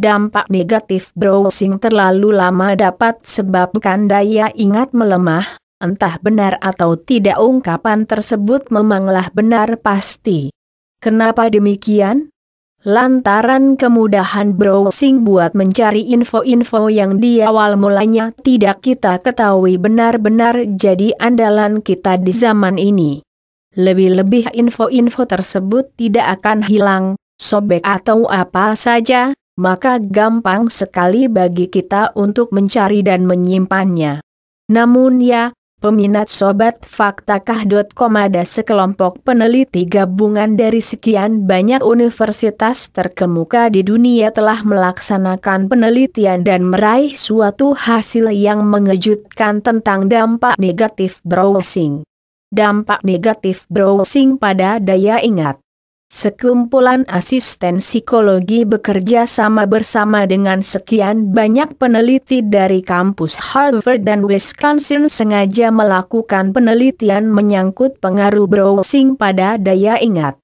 Dampak negatif browsing terlalu lama dapat sebabkan daya ingat melemah, entah benar atau tidak ungkapan tersebut memanglah benar pasti. Kenapa demikian? Lantaran kemudahan browsing buat mencari info-info yang di awal mulanya tidak kita ketahui benar-benar jadi andalan kita di zaman ini. Lebih-lebih info-info tersebut tidak akan hilang, sobek atau apa saja, maka gampang sekali bagi kita untuk mencari dan menyimpannya. Namun ya, peminat sobat faktakah.com ada sekelompok peneliti gabungan dari sekian banyak universitas terkemuka di dunia telah melaksanakan penelitian dan meraih suatu hasil yang mengejutkan tentang dampak negatif browsing. Dampak negatif browsing pada daya ingat Sekumpulan asisten psikologi bekerja sama bersama dengan sekian banyak peneliti dari kampus Harvard dan Wisconsin sengaja melakukan penelitian menyangkut pengaruh browsing pada daya ingat.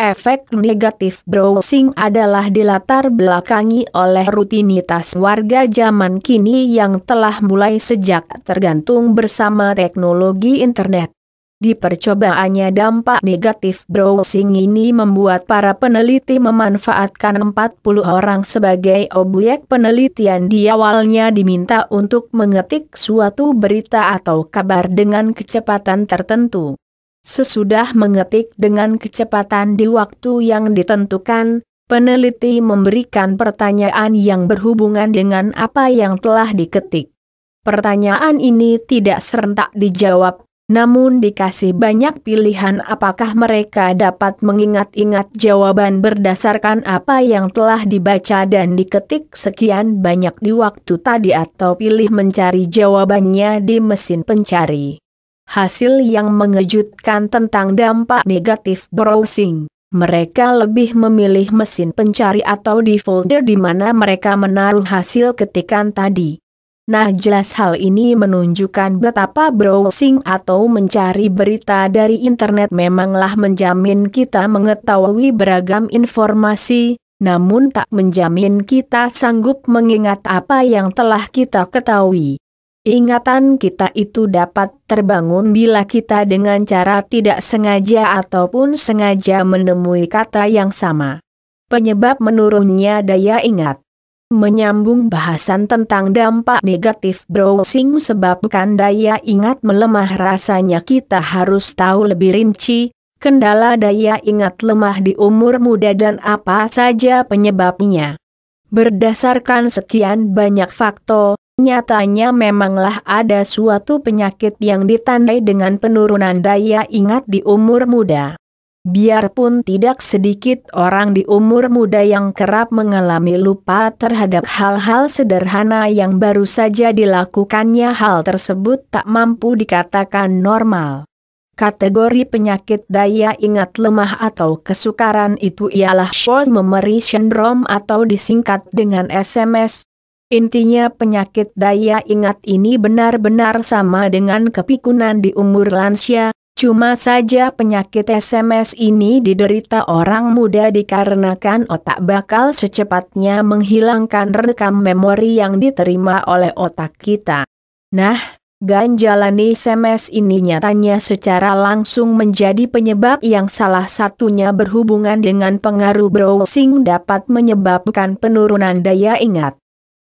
Efek negatif browsing adalah dilatar belakangi oleh rutinitas warga zaman kini yang telah mulai sejak tergantung bersama teknologi internet. Di percobaannya dampak negatif browsing ini membuat para peneliti memanfaatkan 40 orang sebagai objek penelitian di awalnya diminta untuk mengetik suatu berita atau kabar dengan kecepatan tertentu. Sesudah mengetik dengan kecepatan di waktu yang ditentukan, peneliti memberikan pertanyaan yang berhubungan dengan apa yang telah diketik. Pertanyaan ini tidak serentak dijawab namun dikasih banyak pilihan apakah mereka dapat mengingat-ingat jawaban berdasarkan apa yang telah dibaca dan diketik sekian banyak di waktu tadi atau pilih mencari jawabannya di mesin pencari. Hasil yang mengejutkan tentang dampak negatif browsing. Mereka lebih memilih mesin pencari atau di folder di mana mereka menaruh hasil ketikan tadi. Nah jelas hal ini menunjukkan betapa browsing atau mencari berita dari internet memanglah menjamin kita mengetahui beragam informasi, namun tak menjamin kita sanggup mengingat apa yang telah kita ketahui. Ingatan kita itu dapat terbangun bila kita dengan cara tidak sengaja ataupun sengaja menemui kata yang sama. Penyebab menurunnya daya ingat Menyambung bahasan tentang dampak negatif browsing sebabkan daya ingat melemah rasanya kita harus tahu lebih rinci, kendala daya ingat lemah di umur muda dan apa saja penyebabnya. Berdasarkan sekian banyak faktor, nyatanya memanglah ada suatu penyakit yang ditandai dengan penurunan daya ingat di umur muda. Biarpun tidak sedikit orang di umur muda yang kerap mengalami lupa terhadap hal-hal sederhana yang baru saja dilakukannya hal tersebut tak mampu dikatakan normal. Kategori penyakit daya ingat lemah atau kesukaran itu ialah Short Memory Syndrome atau disingkat dengan SMS. Intinya penyakit daya ingat ini benar-benar sama dengan kepikunan di umur lansia, Cuma saja penyakit SMS ini diderita orang muda dikarenakan otak bakal secepatnya menghilangkan rekam memori yang diterima oleh otak kita. Nah, Ganjalan SMS ini nyatanya secara langsung menjadi penyebab yang salah satunya berhubungan dengan pengaruh browsing dapat menyebabkan penurunan daya ingat.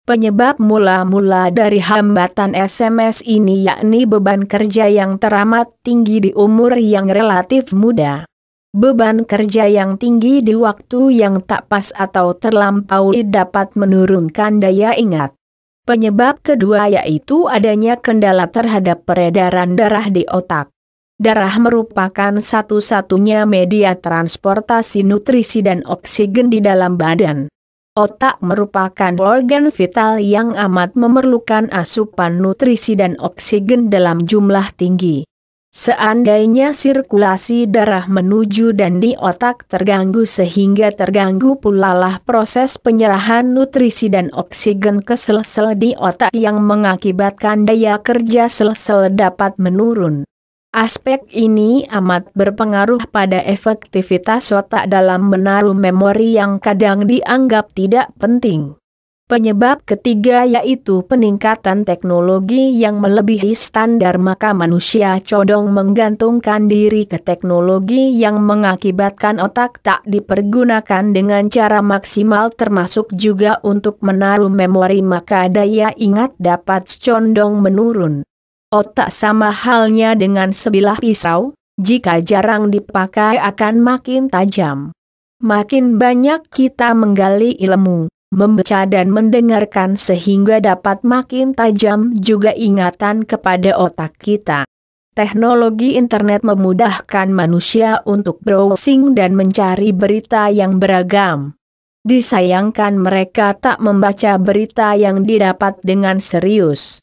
Penyebab mula-mula dari hambatan SMS ini yakni beban kerja yang teramat tinggi di umur yang relatif muda. Beban kerja yang tinggi di waktu yang tak pas atau terlampau dapat menurunkan daya ingat. Penyebab kedua yaitu adanya kendala terhadap peredaran darah di otak. Darah merupakan satu-satunya media transportasi nutrisi dan oksigen di dalam badan. Otak merupakan organ vital yang amat memerlukan asupan nutrisi dan oksigen dalam jumlah tinggi. Seandainya sirkulasi darah menuju dan di otak terganggu sehingga terganggu pula lah proses penyerahan nutrisi dan oksigen ke sel-sel di otak yang mengakibatkan daya kerja sel-sel dapat menurun. Aspek ini amat berpengaruh pada efektivitas otak dalam menaruh memori yang kadang dianggap tidak penting. Penyebab ketiga yaitu peningkatan teknologi yang melebihi standar maka manusia condong menggantungkan diri ke teknologi yang mengakibatkan otak tak dipergunakan dengan cara maksimal termasuk juga untuk menaruh memori maka daya ingat dapat condong menurun. Otak sama halnya dengan sebilah pisau, jika jarang dipakai akan makin tajam. Makin banyak kita menggali ilmu, membaca dan mendengarkan sehingga dapat makin tajam juga ingatan kepada otak kita. Teknologi internet memudahkan manusia untuk browsing dan mencari berita yang beragam. Disayangkan mereka tak membaca berita yang didapat dengan serius.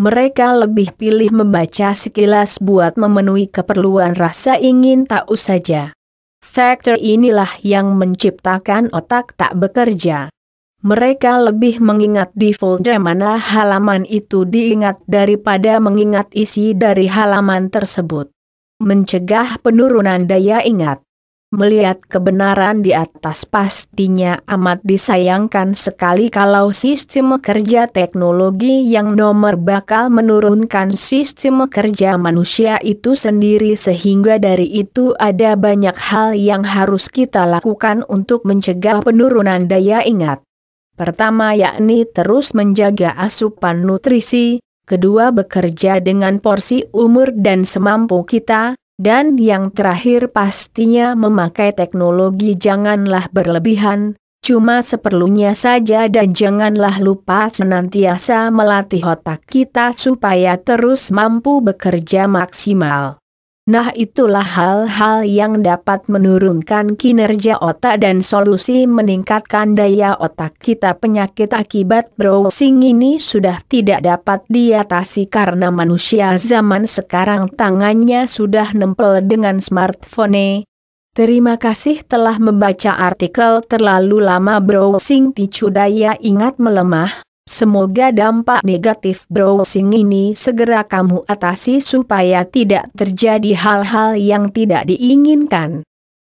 Mereka lebih pilih membaca sekilas buat memenuhi keperluan rasa ingin tahu saja. Faktor inilah yang menciptakan otak tak bekerja. Mereka lebih mengingat di folder mana halaman itu diingat daripada mengingat isi dari halaman tersebut. Mencegah penurunan daya ingat. Melihat kebenaran di atas pastinya amat disayangkan sekali kalau sistem kerja teknologi yang nomor bakal menurunkan sistem kerja manusia itu sendiri sehingga dari itu ada banyak hal yang harus kita lakukan untuk mencegah penurunan daya ingat. Pertama yakni terus menjaga asupan nutrisi, kedua bekerja dengan porsi umur dan semampu kita, dan yang terakhir pastinya memakai teknologi janganlah berlebihan, cuma seperlunya saja dan janganlah lupa senantiasa melatih otak kita supaya terus mampu bekerja maksimal. Nah itulah hal-hal yang dapat menurunkan kinerja otak dan solusi meningkatkan daya otak kita penyakit akibat browsing ini sudah tidak dapat diatasi karena manusia zaman sekarang tangannya sudah nempel dengan smartphone. Terima kasih telah membaca artikel terlalu lama browsing picu daya ingat melemah. Semoga dampak negatif browsing ini segera kamu atasi supaya tidak terjadi hal-hal yang tidak diinginkan.